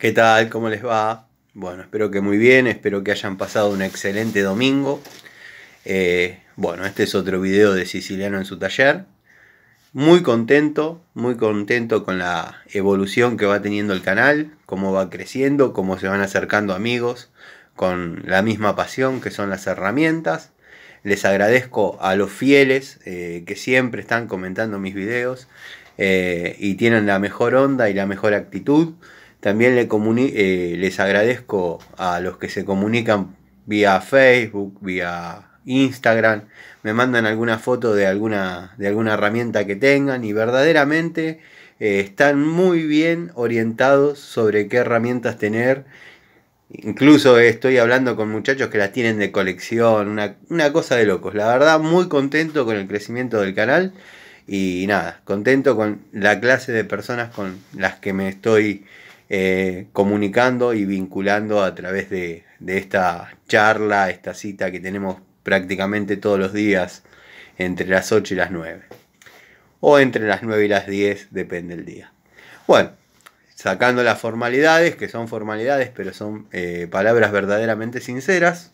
¿Qué tal? ¿Cómo les va? Bueno, espero que muy bien, espero que hayan pasado un excelente domingo. Eh, bueno, este es otro video de Siciliano en su taller. Muy contento, muy contento con la evolución que va teniendo el canal, cómo va creciendo, cómo se van acercando amigos con la misma pasión que son las herramientas. Les agradezco a los fieles eh, que siempre están comentando mis videos eh, y tienen la mejor onda y la mejor actitud. También eh, les agradezco a los que se comunican vía Facebook, vía Instagram, me mandan alguna foto de alguna, de alguna herramienta que tengan y verdaderamente eh, están muy bien orientados sobre qué herramientas tener. Incluso eh, estoy hablando con muchachos que las tienen de colección, una cosa de locos. La verdad, muy contento con el crecimiento del canal y nada, contento con la clase de personas con las que me estoy eh, comunicando y vinculando a través de, esta charla, esta cita que tenemos prácticamente todos los días entre las 8 y las 9. O entre las 9 y las 10, depende del día. Bueno, sacando las formalidades, que son formalidades, pero son eh, palabras verdaderamente sinceras.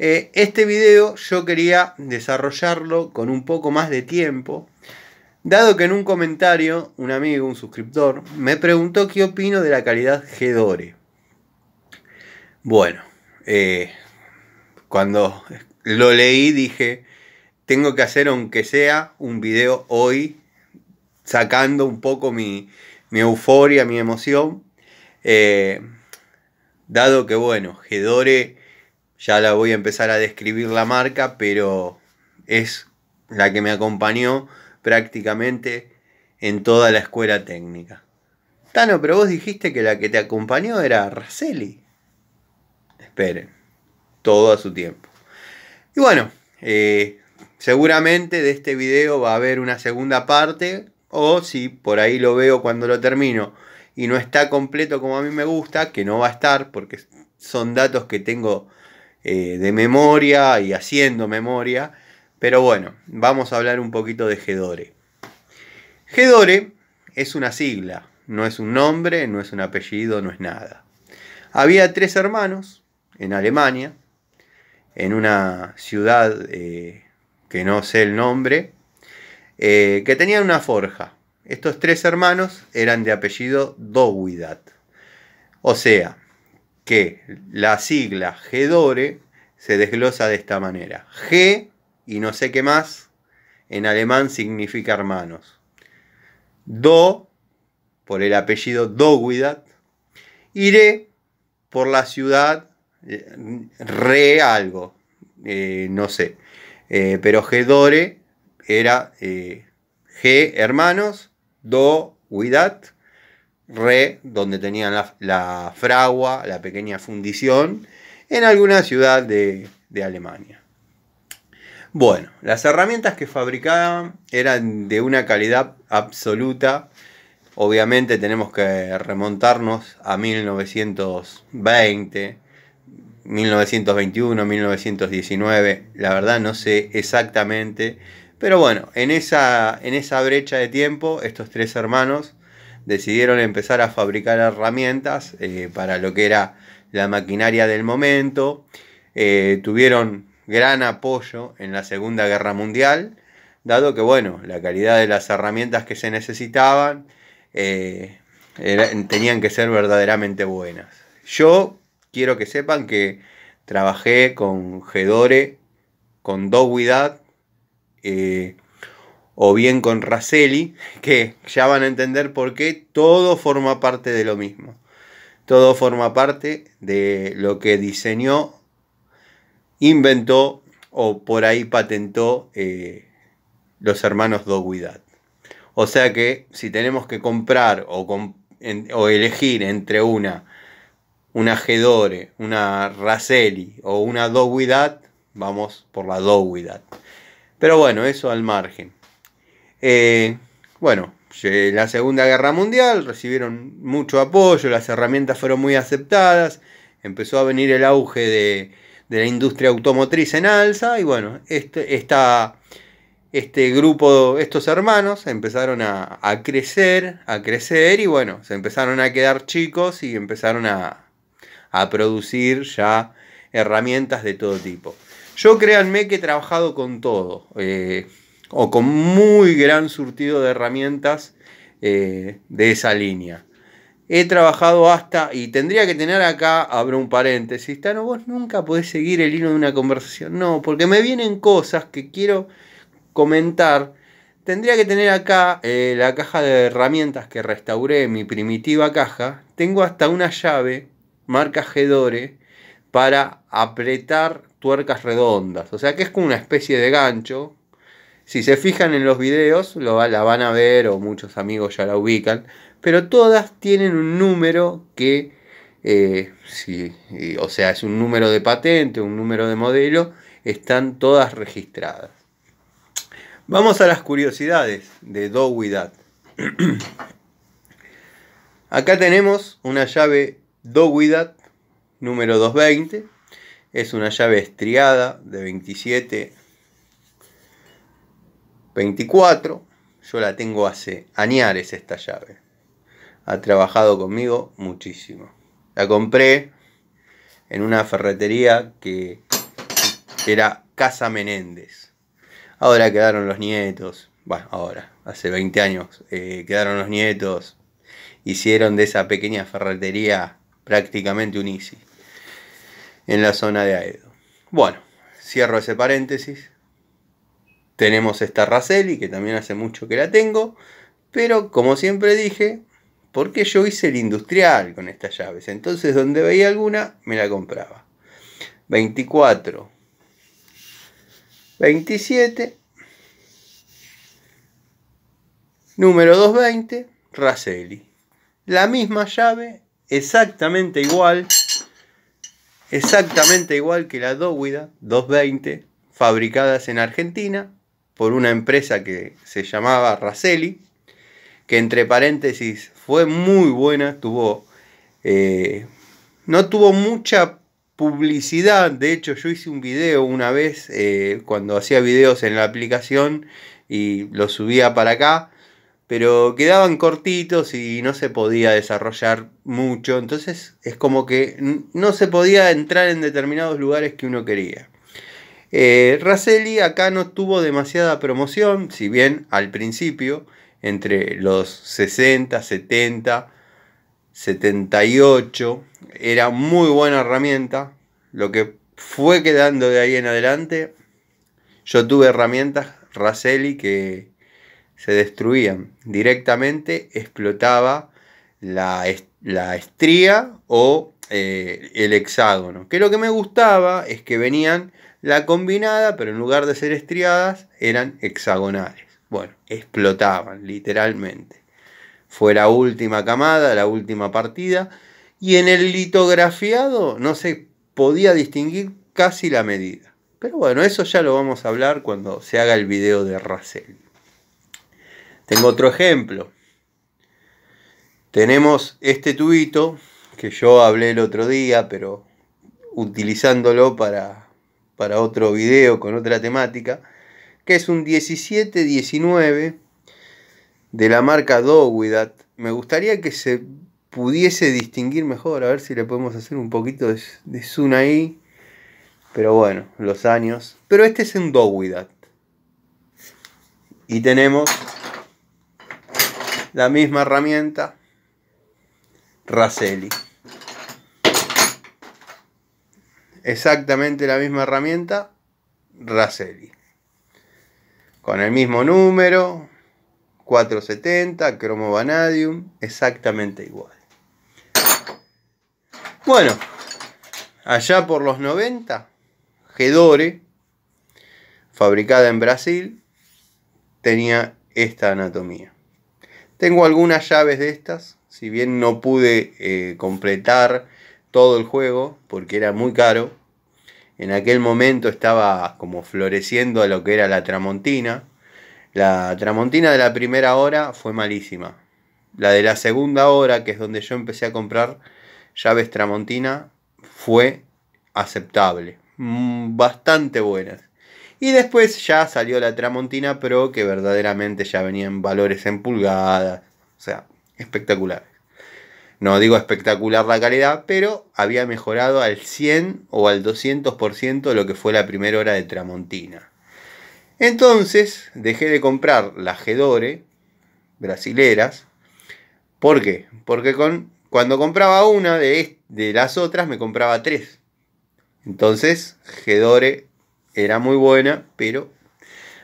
Eh, este video yo quería desarrollarlo con un poco más de tiempo, Dado que en un comentario, un amigo, un suscriptor, me preguntó qué opino de la calidad Gedore. Bueno, eh, cuando lo leí dije, tengo que hacer aunque sea un video hoy, sacando un poco mi, euforia, mi emoción. Eh, dado que, bueno, Gedore, ya la voy a empezar a describir la marca, pero es la que me acompañó prácticamente en toda la escuela técnica. Tano, pero vos dijiste que la que te acompañó era Raceli. Esperen, todo a su tiempo. Y bueno, eh, seguramente de este video va a haber una segunda parte, o si por ahí lo veo cuando lo termino y no está completo como a mí me gusta, que no va a estar porque son datos que tengo eh, de memoria y haciendo memoria, pero bueno, vamos a hablar un poquito de Gedore. Gedore es una sigla, no es un nombre, no es un apellido, no es nada. Había tres hermanos en Alemania, en una ciudad eh, que no sé el nombre, eh, que tenían una forja. Estos tres hermanos eran de apellido Dowidat. O sea, que la sigla Gedore se desglosa de esta manera. G y no sé qué más, en alemán significa hermanos. Do, por el apellido Do-Wi-Dat, Dowidat, iré por la ciudad eh, re algo, eh, no sé, pero eh, pero Gedore era eh, G hermanos, Do Widat, Re, donde tenían la, fragua, la pequeña fundición, en alguna ciudad de Alemania. Bueno, las herramientas que fabricaban eran de una calidad absoluta. Obviamente tenemos que remontarnos a 1920, 1921, 1919. La verdad no sé exactamente. Pero bueno, en esa, en esa brecha de tiempo, estos tres hermanos decidieron empezar a fabricar herramientas eh, para lo que era la maquinaria del momento. Eh, tuvieron gran apoyo en la Segunda Guerra Mundial, dado que, bueno, la calidad de las herramientas que se necesitaban eh, tenían que ser verdaderamente buenas. Yo quiero que sepan que trabajé con Gedore, con Dowidat, eh, o bien con Raceli que ya van a entender por qué todo forma parte de lo mismo. Todo forma parte de lo que diseñó inventó o por ahí patentó eh, los hermanos Doguidad. O sea que si tenemos que comprar o, elegir entre una, una Gedore, una Raceli o una Doguidad. vamos por la Doguidad. Pero bueno, eso al margen. Eh, bueno, eh, la Segunda Guerra Mundial recibieron mucho apoyo, las herramientas fueron muy aceptadas, empezó a venir el auge de de la industria automotriz en alza y bueno, este, está este grupo, estos hermanos empezaron a, crecer, a crecer y bueno, se empezaron a quedar chicos y empezaron a, a producir ya herramientas de todo tipo. Yo créanme que he trabajado con todo, eh, o con muy gran surtido de herramientas eh, de esa línea he trabajado hasta, y tendría que tener acá, abro un paréntesis, Tano, vos nunca podés seguir el hilo de una conversación, no, porque me vienen cosas que quiero comentar. Tendría que tener acá eh, la caja de herramientas que restauré, mi primitiva caja. Tengo hasta una llave, marca Gedore, para apretar tuercas redondas. O sea que es como una especie de gancho. Si se fijan en los videos, lo, la van a ver o muchos amigos ya la ubican pero todas tienen un número que, eh, o sea, es un número de patente, un número de modelo, están todas registradas. Vamos a las curiosidades de DoWiDaT Acá tenemos una llave Do número 220. Es una llave estriada de 27, 24. Yo la tengo hace añares esta llave ha trabajado conmigo muchísimo. La compré en una ferretería que era Casa Menéndez. Ahora quedaron los nietos, bueno, ahora, hace 20 años, eh, quedaron los nietos, hicieron de esa pequeña ferretería prácticamente un ICI en la zona de Aedo. Bueno, cierro ese paréntesis. Tenemos esta Raceli, que también hace mucho que la tengo, pero como siempre dije, porque yo hice el industrial con estas llaves. Entonces, donde veía alguna, me la compraba. 24, 27, número 220, Raceli, La misma llave, exactamente igual, exactamente igual que la Dowida 220, fabricadas en Argentina por una empresa que se llamaba Raceli, que entre paréntesis fue muy buena, tuvo, eh, no tuvo mucha publicidad, de hecho yo hice un video una vez eh, cuando hacía videos en la aplicación y lo subía para acá, pero quedaban cortitos y no se podía desarrollar mucho, entonces es como que no se podía entrar en determinados lugares que uno quería. Eh, acá no tuvo demasiada promoción, si bien al principio, entre los 60, 70, 78. Era muy buena herramienta. Lo que fue quedando de ahí en adelante, yo tuve herramientas Raselli que se destruían. Directamente explotaba la, estría o eh, el hexágono. Que lo que me gustaba es que venían la combinada, pero en lugar de ser estriadas, eran hexagonales. Bueno, explotaban, literalmente. Fue la última camada, la última partida, y en el litografiado no se podía distinguir casi la medida. Pero bueno, eso ya lo vamos a hablar cuando se haga el video de Racel. Tengo otro ejemplo. Tenemos este tubito que yo hablé el otro día, pero utilizándolo para, para otro video con otra temática que es un 17-19 de la marca Dowidat. Me gustaría que se pudiese distinguir mejor, a ver si le podemos hacer un poquito de, zoom ahí. Pero bueno, los años. Pero este es un Dowidat. Y tenemos la misma herramienta, Racelli. Exactamente la misma herramienta, Racelli con el mismo número, 470, cromo vanadium, exactamente igual. Bueno, allá por los 90, Gedore, fabricada en Brasil, tenía esta anatomía. Tengo algunas llaves de estas, si bien no pude eh, completar todo el juego porque era muy caro, en aquel momento estaba como floreciendo lo que era la Tramontina. La Tramontina de la primera hora fue malísima. La de la segunda hora, que es donde yo empecé a comprar llaves Tramontina, fue aceptable. Mm, bastante buenas. Y después ya salió la Tramontina Pro, que verdaderamente ya venían valores en pulgadas. O sea, espectacular. No digo espectacular la calidad, pero había mejorado al 100 o al 200% lo que fue la primera hora de Tramontina. Entonces dejé de comprar las Gedore brasileras. ¿Por qué? Porque con, cuando compraba una de, las otras me compraba tres. Entonces Gedore era muy buena, pero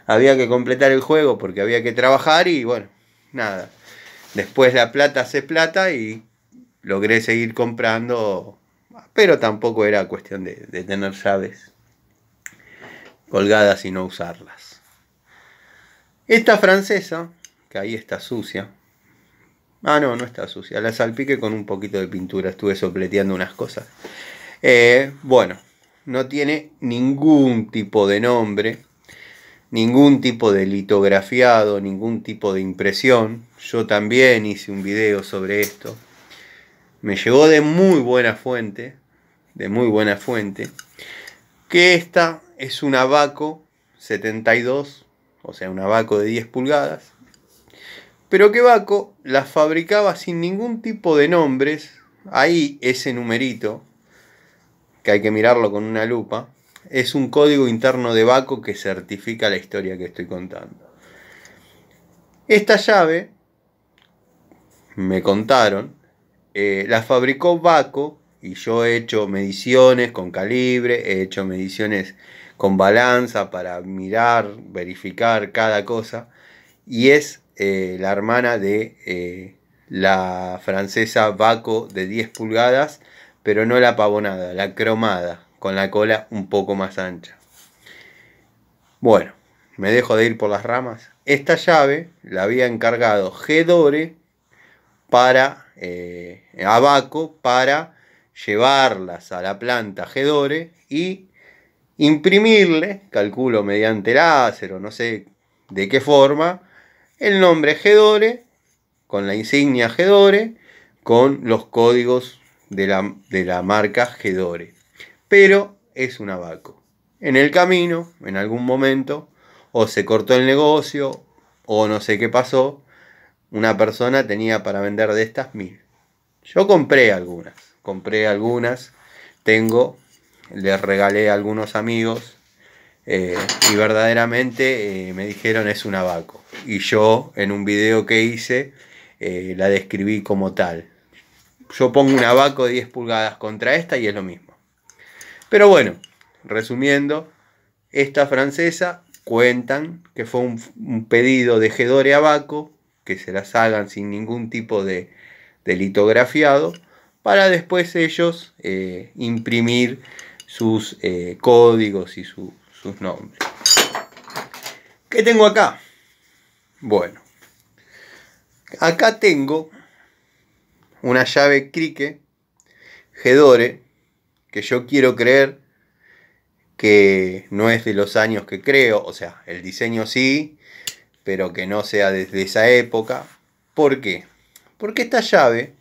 había que completar el juego porque había que trabajar y bueno, nada. Después la plata se plata y logré seguir comprando, pero tampoco era cuestión de, tener llaves colgadas y no usarlas. Esta francesa, que ahí está sucia, Ah, no, no está sucia. La salpique con un poquito de pintura. Estuve sopleteando unas cosas. Eh, bueno, no tiene ningún tipo de nombre, ningún tipo de litografiado, ningún tipo de impresión. Yo también hice un video sobre esto me llegó de muy buena fuente, de muy buena fuente, que esta es un abaco 72, o sea, un abaco de 10 pulgadas, pero que Baco la fabricaba sin ningún tipo de nombres, ahí ese numerito, que hay que mirarlo con una lupa, es un código interno de Baco que certifica la historia que estoy contando. Esta llave, me contaron, eh, la fabricó Baco y yo he hecho mediciones con calibre, he hecho mediciones con balanza para mirar, verificar cada cosa y es eh, la hermana de eh, la francesa Baco de 10 pulgadas, pero no la pavonada, la cromada, con la cola un poco más ancha. Bueno, me dejo de ir por las ramas. Esta llave la había encargado Gedore para eh, abaco para llevarlas a la planta Gedore y imprimirle, calculo mediante láser o no sé de qué forma, el nombre Gedore con la insignia Gedore con los códigos de la, de la marca Gedore. Pero es un abaco. En el camino, en algún momento, o se cortó el negocio, o no sé qué pasó, una persona tenía para vender de estas mil. Yo compré algunas, compré algunas, tengo, les regalé a algunos amigos eh, y verdaderamente eh, me dijeron es un abaco. Y yo en un video que hice eh, la describí como tal. Yo pongo un abaco de 10 pulgadas contra esta y es lo mismo. Pero bueno, resumiendo, esta francesa cuentan que fue un, pedido de Gedore Abaco que se las hagan sin ningún tipo de, litografiado, para después ellos eh, imprimir sus eh, códigos y sus nombres. ¿Qué tengo acá? Bueno, acá tengo una llave crique Gedore, que yo quiero creer que no es de los años que creo, o sea, el diseño sí, pero que no sea desde esa época. ¿Por qué? Porque esta llave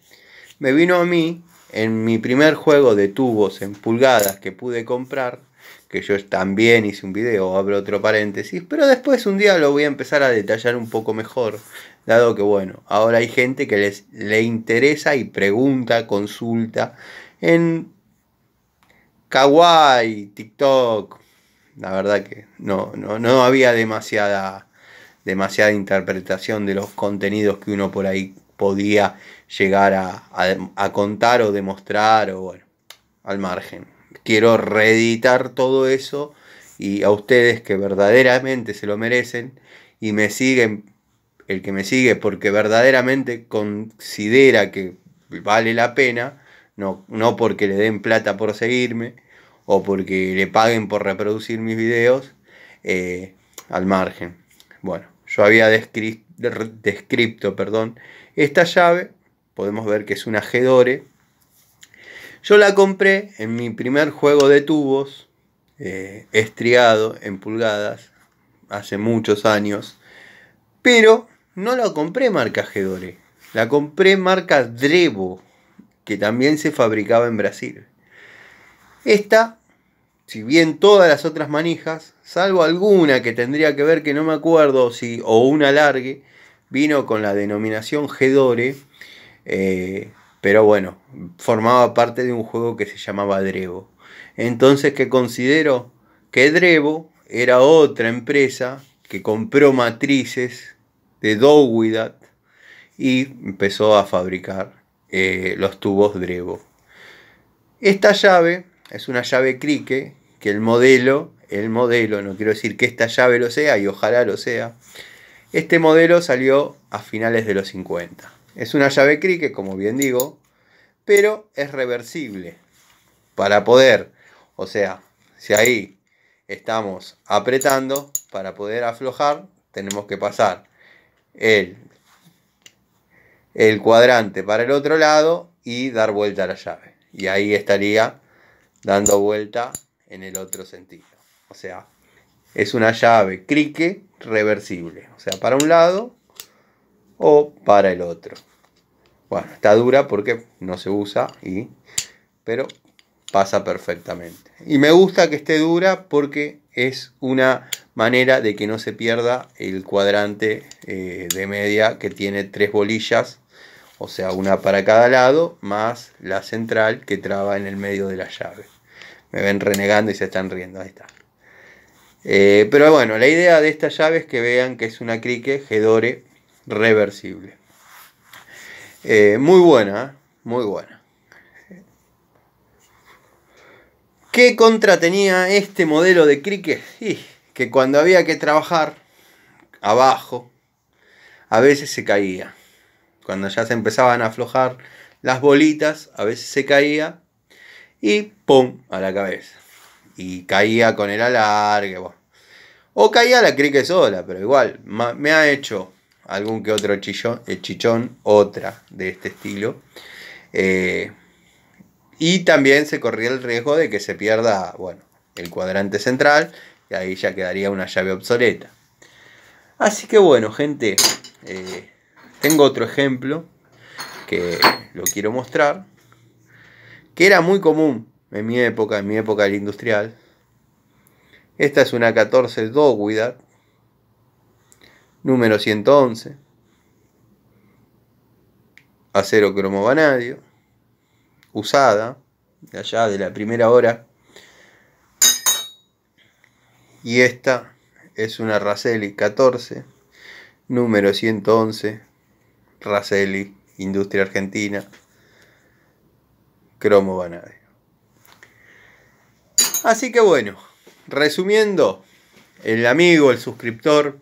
me vino a mí en mi primer juego de tubos en pulgadas que pude comprar, que yo también hice un video, abro otro paréntesis, pero después un día lo voy a empezar a detallar un poco mejor, dado que bueno, ahora hay gente que les le interesa y pregunta, consulta en Kawaii, TikTok. La verdad que no, no, no había demasiada demasiada interpretación de los contenidos que uno por ahí podía llegar a, contar o demostrar o bueno, al margen. Quiero reeditar todo eso y a ustedes que verdaderamente se lo merecen y me siguen, el que me sigue porque verdaderamente considera que vale la pena, no, no porque le den plata por seguirme o porque le paguen por reproducir mis videos, eh, al margen. Bueno, yo había descrito perdón, esta llave, podemos ver que es una Gedore. Yo la compré en mi primer juego de tubos, eh, estriado en pulgadas, hace muchos años, pero no la compré marca Gedore, la compré marca Drevo, que también se fabricaba en Brasil. Esta si bien todas las otras manijas, salvo alguna que tendría que ver que no me acuerdo si o una largue, vino con la denominación Gedore, eh, pero bueno, formaba parte de un juego que se llamaba Drevo. Entonces que considero que Drevo era otra empresa que compró matrices de Dowidat y empezó a fabricar eh, los tubos Drevo. Esta llave es una llave crique que el modelo, el modelo, no quiero decir que esta llave lo sea y ojalá lo sea, este modelo salió a finales de los 50. Es una llave crique, como bien digo, pero es reversible. Para poder, o sea, si ahí estamos apretando, para poder aflojar, tenemos que pasar el, el cuadrante para el otro lado y dar vuelta a la llave. Y ahí estaría dando vuelta en el otro sentido. O sea, es una llave crique reversible. O sea, para un lado o para el otro. Bueno, está dura porque no se usa y... Pero pasa perfectamente. Y me gusta que esté dura porque es una manera de que no se pierda el cuadrante eh, de media que tiene tres bolillas, o sea, una para cada lado, más la central que traba en el medio de la llave. Me ven renegando y se están riendo, ahí está. Eh, pero bueno, la idea de esta llave es que vean que es una crique Gedore reversible. Eh, muy buena, ¿eh? muy buena. ¿Qué contra tenía este modelo de crique? que cuando había que trabajar abajo, a veces se caía. Cuando ya se empezaban a aflojar las bolitas, a veces se caía y ¡pum! a la cabeza. Y caía con el alargue. O caía la crique sola, pero igual, me ha hecho algún que otro el eh, chichón, otra de este estilo. Eh, y también se corría el riesgo de que se pierda, bueno, el cuadrante central y ahí ya quedaría una llave obsoleta. Así que bueno, gente, eh, tengo otro ejemplo que lo quiero mostrar que era muy común en mi época, en mi época del industrial. Esta es una 14 Doguidad número 111, acero vanadio usada, de allá de la primera hora. Y esta es una Raceli 14, número 111, Raceli, Industria Argentina, cromo vanadio. Así que bueno, resumiendo, el amigo, el suscriptor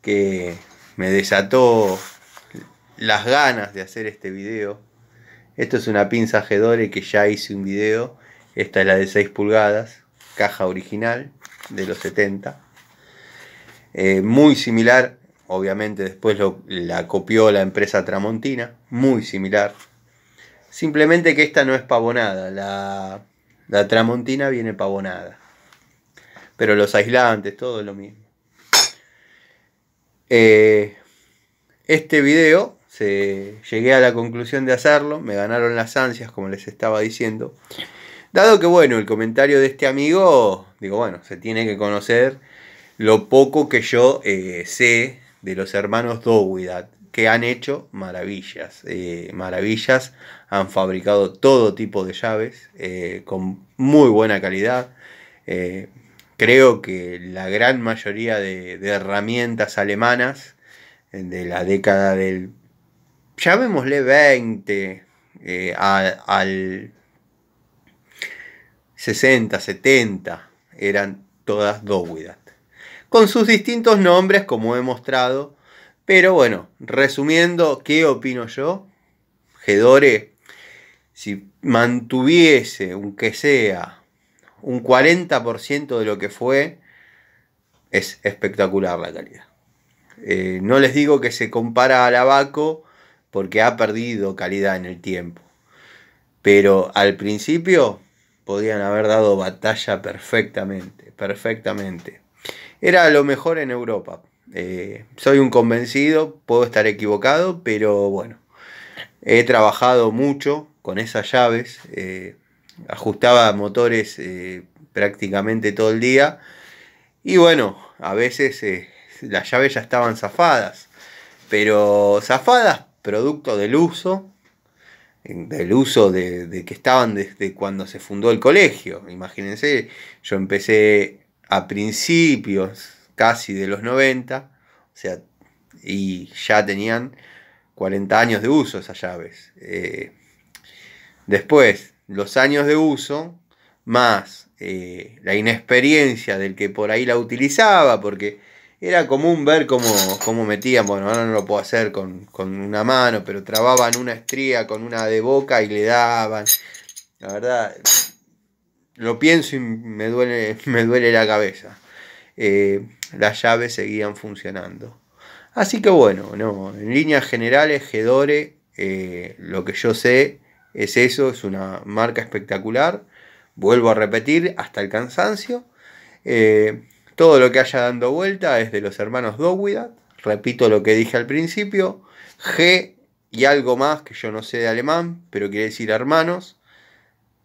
que me desató las ganas de hacer este video. Esto es una pinza Gedore que ya hice un video. Esta es la de 6 pulgadas, caja original de los 70. Eh, muy similar, obviamente después la copió la empresa Tramontina, muy similar Simplemente que esta no es pavonada, la, la tramontina viene pavonada. Pero los aislantes, todo lo mismo. Eh, este video, se, llegué a la conclusión de hacerlo, me ganaron las ansias, como les estaba diciendo. Dado que, bueno, el comentario de este amigo, digo, bueno, se tiene que conocer lo poco que yo eh, sé de los hermanos Dowidat, que han hecho maravillas, eh, maravillas han fabricado todo tipo de llaves eh, con muy buena calidad. Eh, creo que la gran mayoría de, herramientas alemanas eh, de la década del, llamémosle 20 al, 60, 70, eran todas Dowidat, con sus distintos nombres como he mostrado. Pero bueno, resumiendo, ¿qué opino yo? Gedore si mantuviese, aunque sea, un 40% de lo que fue, es espectacular la calidad. Eh, no les digo que se compara al Abaco porque ha perdido calidad en el tiempo. Pero al principio podían haber dado batalla perfectamente, perfectamente. Era lo mejor en Europa. Eh, soy un convencido, puedo estar equivocado, pero bueno, he trabajado mucho con esas llaves, eh, ajustaba motores eh, prácticamente todo el día. Y bueno, a veces eh, las llaves ya estaban zafadas, pero zafadas producto del uso, del uso de, que estaban desde cuando se fundó el colegio. Imagínense, yo empecé a principios casi de los 90, o sea, y ya tenían 40 años de uso esas llaves. Después, los años de uso, más eh, la inexperiencia del que por ahí la utilizaba, porque era común ver cómo, metían, bueno, ahora no lo puedo hacer con, una mano, pero trababan una estría con una de boca y le daban. La verdad, lo pienso y me duele, me duele la cabeza. Eh, las llaves seguían funcionando. Así que bueno, no, en líneas generales, Gedore, eh, lo que yo sé es eso, es una marca espectacular. Vuelvo a repetir, hasta el cansancio. Eh, todo lo que haya dando vuelta es de los hermanos Dowidat. Repito lo que dije al principio. G y algo más que yo no sé de alemán, pero quiere decir hermanos.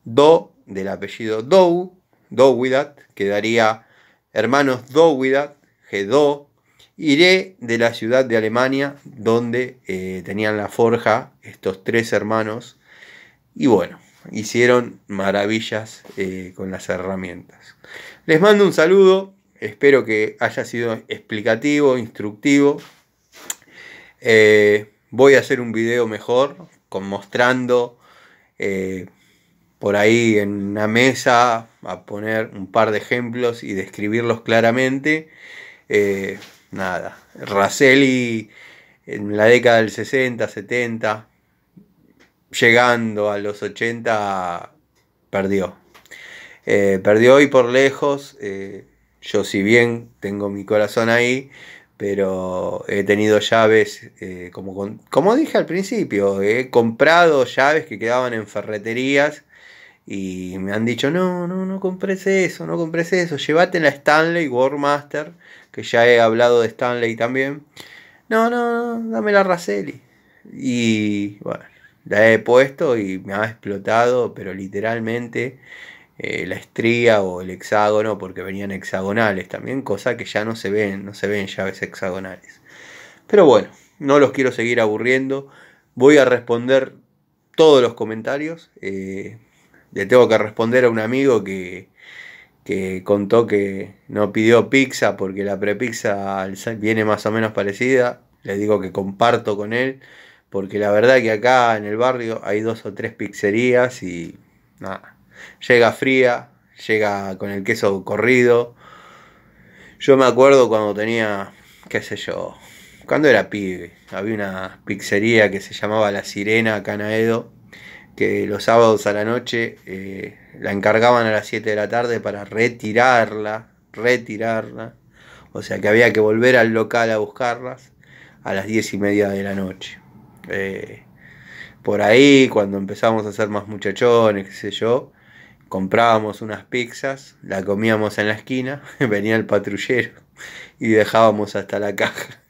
Do del apellido Dow, Dowidat, quedaría hermanos Dowidat, g Do Iré de la ciudad de Alemania donde eh, tenían la forja estos tres hermanos y bueno, hicieron maravillas eh, con las herramientas. Les mando un saludo, espero que haya sido explicativo, instructivo. Eh, voy a hacer un video mejor, con mostrando eh, por ahí en una mesa, a poner un par de ejemplos y describirlos claramente. nada, Racelli en la década del 60, 70, llegando a los 80, perdió. Eh, perdió y por lejos, eh, yo si bien tengo mi corazón ahí, pero he tenido llaves, eh, como, como dije al principio, he comprado llaves que quedaban en ferreterías y me han dicho, no, no, no compres eso, no compres eso, llévate la Stanley Warmaster, que ya he hablado de Stanley también. No, no, no, dame la raceli Y bueno, la he puesto y me ha explotado, pero literalmente eh, la estría o el hexágono, porque venían hexagonales también, cosa que ya no se ven, no se ven llaves hexagonales. Pero bueno, no los quiero seguir aburriendo. Voy a responder todos los comentarios. Eh, le tengo que responder a un amigo que, que contó que no pidió pizza porque la prepizza viene más o menos parecida. Le digo que comparto con él porque la verdad que acá en el barrio hay dos o tres pizzerías y nada, llega fría, llega con el queso corrido. Yo me acuerdo cuando tenía, qué sé yo, cuando era pibe, había una pizzería que se llamaba La Sirena Canaedo, que los sábados a la noche eh, la encargaban a las 7 de la tarde para retirarla, retirarla. O sea que había que volver al local a buscarlas a las 10 y media de la noche. Eh, por ahí, cuando empezamos a ser más muchachones, qué sé yo, comprábamos unas pizzas, la comíamos en la esquina, venía el patrullero y dejábamos hasta la caja.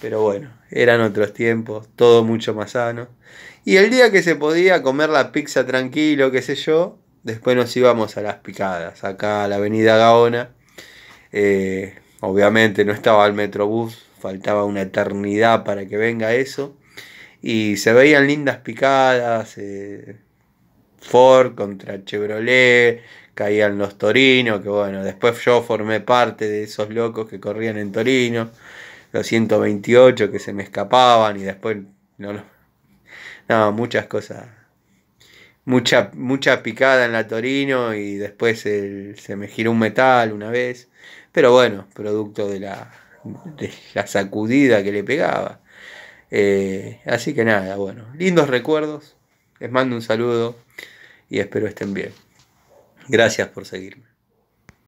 Pero bueno, eran otros tiempos, todo mucho más sano. Y el día que se podía comer la pizza tranquilo, qué sé yo, después nos íbamos a las picadas, acá a la avenida Gaona. Eh, obviamente no estaba el Metrobús, faltaba una eternidad para que venga eso y se veían lindas picadas, eh, Ford contra Chevrolet, caían los Torinos, que bueno, después yo formé parte de esos locos que corrían en Torino, los 128 que se me escapaban y después no No, muchas cosas. Mucha, mucha picada en la Torino y después se me giró un metal una vez. Pero bueno, producto de la, de la sacudida que le pegaba. Eh, así que nada, bueno, lindos recuerdos. Les mando un saludo y espero estén bien. Gracias por seguirme.